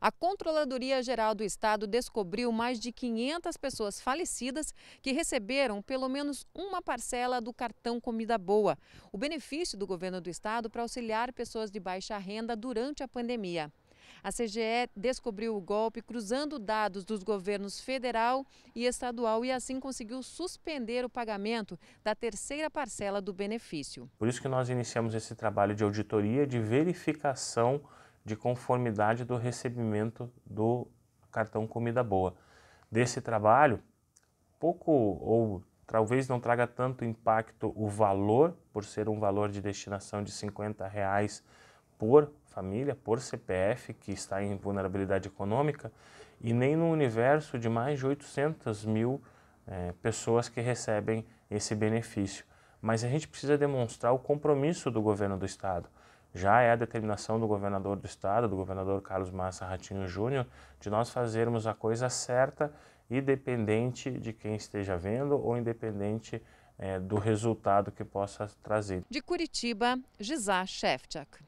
a Controladoria Geral do Estado descobriu mais de 500 pessoas falecidas que receberam pelo menos uma parcela do cartão Comida Boa, o benefício do governo do Estado para auxiliar pessoas de baixa renda durante a pandemia. A CGE descobriu o golpe cruzando dados dos governos federal e estadual e assim conseguiu suspender o pagamento da terceira parcela do benefício. Por isso que nós iniciamos esse trabalho de auditoria, de verificação de conformidade do recebimento do cartão Comida Boa. Desse trabalho, pouco ou talvez não traga tanto impacto o valor, por ser um valor de destinação de 50 reais por família, por CPF, que está em vulnerabilidade econômica, e nem no universo de mais de 800 mil é, pessoas que recebem esse benefício. Mas a gente precisa demonstrar o compromisso do governo do Estado já é a determinação do governador do estado, do governador Carlos Massa Ratinho Júnior, de nós fazermos a coisa certa, independente de quem esteja vendo ou independente é, do resultado que possa trazer. De Curitiba, Gizá Shevchak.